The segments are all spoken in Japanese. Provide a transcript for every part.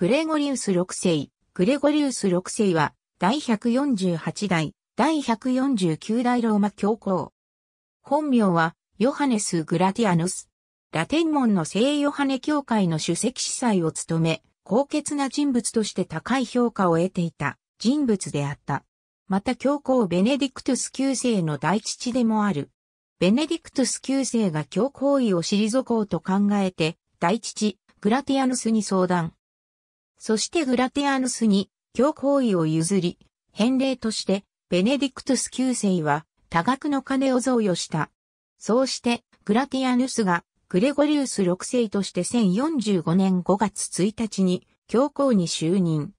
グレゴリウス6世。グレゴリウス6世は、第148代、第149代ローマ教皇。本名は、ヨハネス・グラティアヌス。ラテン門の聖ヨハネ教会の主席司祭を務め、高潔な人物として高い評価を得ていた人物であった。また教皇ベネディクトゥス9世の大父でもある。ベネディクトゥス9世が教皇位を退こうと考えて、大父、グラティアヌスに相談。そしてグラティアヌスに教皇位を譲り、返礼としてベネディクトス9世は多額の金を贈与した。そうしてグラティアヌスがグレゴリウス6世として1045年5月1日に教皇に就任。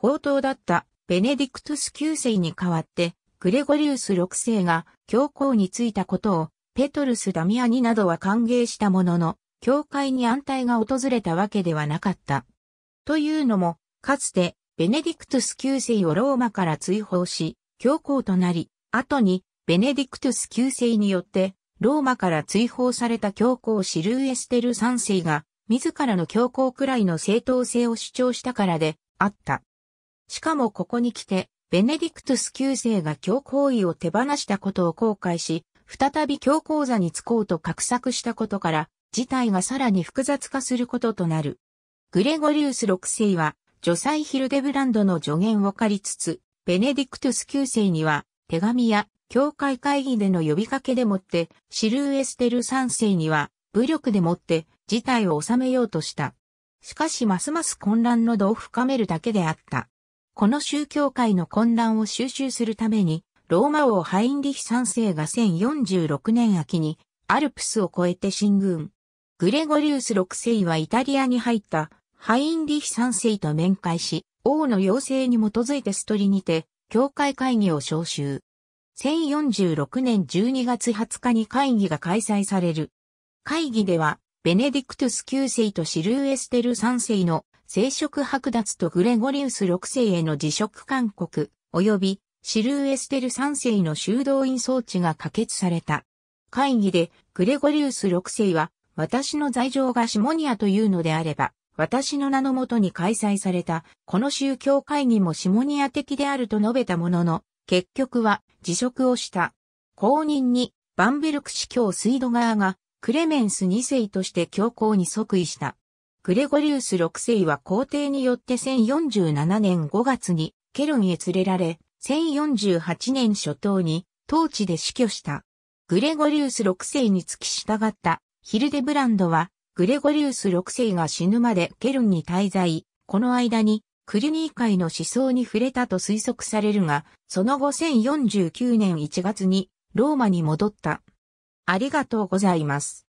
宝刀だったベネディクトス9世に代わってグレゴリウス6世が教皇に就いたことをペトルス・ダミアニなどは歓迎したものの、教会に安泰が訪れたわけではなかった。というのも、かつて、ベネディクトゥス9世をローマから追放し、教皇となり、後に、ベネディクトゥス9世によって、ローマから追放された教皇シルエステル3世が、自らの教皇くらいの正当性を主張したからで、あった。しかもここに来て、ベネディクトゥス9世が教皇位を手放したことを後悔し、再び教皇座に就こうと画策したことから、事態がさらに複雑化することとなる。グレゴリウス6世は、女イ・ヒルデブランドの助言を借りつつ、ベネディクトゥス9世には、手紙や、教会会議での呼びかけでもって、シルーエステル3世には、武力でもって、事態を収めようとした。しかしますます混乱の度を深めるだけであった。この宗教界の混乱を収集するために、ローマ王ハインリヒ3世が1046年秋に、アルプスを越えて進軍。グレゴリウス6世はイタリアに入ったハインリヒ三世と面会し、王の要請に基づいてストリにて、教会会議を招集。1046年12月20日に会議が開催される。会議では、ベネディクトゥス9世とシルーエステル3世の聖職剥奪とグレゴリウス6世への辞職勧告、及びシルーエステル3世の修道院装置が可決された。会議でグレゴリウス6世は私の罪状がシモニアというのであれば、私の名のもとに開催された、この宗教会議もシモニア的であると述べたものの、結局は辞職をした。後任に、バンベルク司教水道側が、クレメンス2世として教皇に即位した。グレゴリウス6世は皇帝によって1047年5月にケロンへ連れられ、1048年初頭に当地で死去した。グレゴリウス6世に付き従ったヒルデブランドはグレゴリウス6世が死ぬまでケルンに滞在、この間にクリニー会の思想に触れたと推測されるが、その後1049年1月にローマに戻った。ありがとうございます。